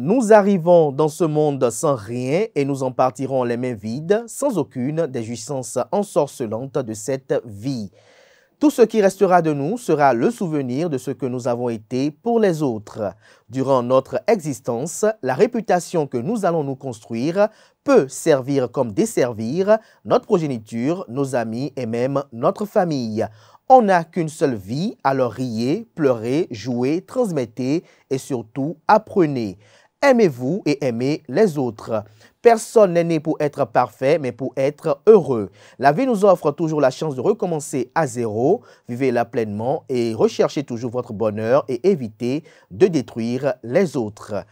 Nous arrivons dans ce monde sans rien et nous en partirons les mains vides, sans aucune des jouissances ensorcelantes de cette vie. Tout ce qui restera de nous sera le souvenir de ce que nous avons été pour les autres. Durant notre existence, la réputation que nous allons nous construire peut servir comme desservir notre progéniture, nos amis et même notre famille. On n'a qu'une seule vie, alors riez, pleurez, jouez, transmettez et surtout apprenez. Aimez-vous et aimez les autres. Personne n'est né pour être parfait, mais pour être heureux. La vie nous offre toujours la chance de recommencer à zéro. Vivez-la pleinement et recherchez toujours votre bonheur et évitez de détruire les autres.